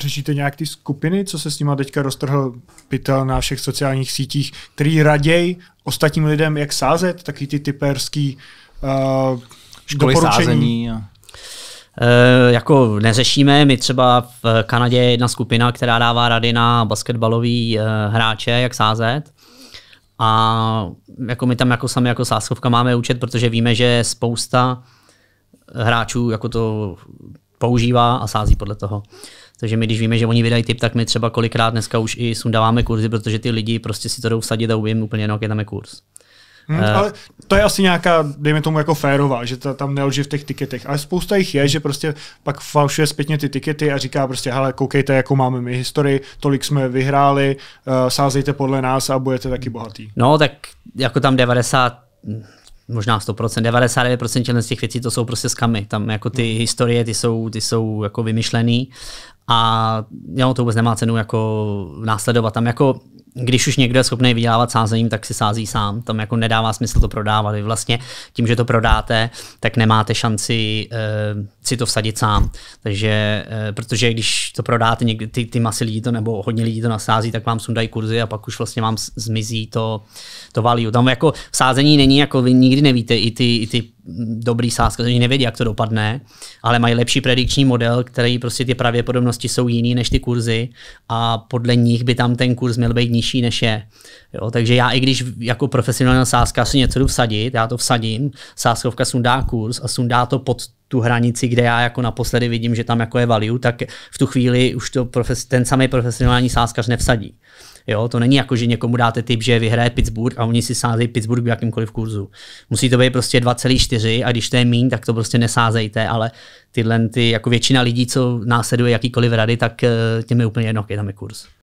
řešíte nějak ty skupiny, co se s nima teďka roztrhl pytel na všech sociálních sítích, který raději ostatním lidem, jak sázet, taky ty typerský uh, školy sázení. A... E, jako neřešíme, my třeba v Kanadě je jedna skupina, která dává rady na basketbalový e, hráče, jak sázet. A jako my tam jako sami jako sázkovka máme účet, protože víme, že spousta hráčů jako to používá a sází podle toho. Takže my, když víme, že oni vydají tip, tak my třeba kolikrát dneska už i sundáváme kurzy, protože ty lidi prostě si to jdou vsadit a uvím úplně jenom, jak je tam je kurz. Hmm, eh. ale to je asi nějaká, dejme tomu, jako férová, že ta, tam nelže v těch tiketech. Ale spousta jich je, že prostě pak falšuje zpětně ty tikety a říká prostě, hele, koukejte, jakou máme my historii, tolik jsme vyhráli, uh, sázejte podle nás a budete taky bohatý. No, tak jako tam 90 možná 100%, 99% těch, z těch věcí to jsou prostě skamy. Tam jako ty hmm. historie, ty jsou, ty jsou jako vymyšlený a jo, to vůbec nemá cenu jako následovat. Tam jako když už někdo je schopný vydělávat sázením, tak si sází sám. Tam jako nedává smysl to prodávat. Vy vlastně tím, že to prodáte, tak nemáte šanci uh, si to vsadit sám. Takže, uh, protože když to prodáte, někdy ty, ty masy lidí to nebo hodně lidí to nasází, tak vám sundají kurzy a pak už vlastně vám zmizí to, to value. Tam jako v sázení není, jako vy nikdy nevíte, i ty, i ty dobrý sázka, oni nevědí, jak to dopadne, ale mají lepší predikční model, který prostě ty pravděpodobnosti jsou jiný než ty kurzy a podle nich by tam ten kurz měl být nižší, než je. Jo, takže já, i když jako profesionální sázka si něco jdu vsadit, já to vsadím, sázkovka sundá kurz a sundá to pod tu hranici, kde já jako naposledy vidím, že tam jako je value, tak v tu chvíli už to profes, ten samý profesionální sázkař nevsadí. Jo, to není jako, že někomu dáte tip, že vyhraje Pittsburgh a oni si sázejí Pittsburgh v jakýmkoliv kurzu. Musí to být prostě 2,4 a když to je míň, tak to prostě nesázejte, ale tyhle ty, jako většina lidí, co následuje jakýkoliv rady, tak eh, těm je úplně jedno, je tam je kurz.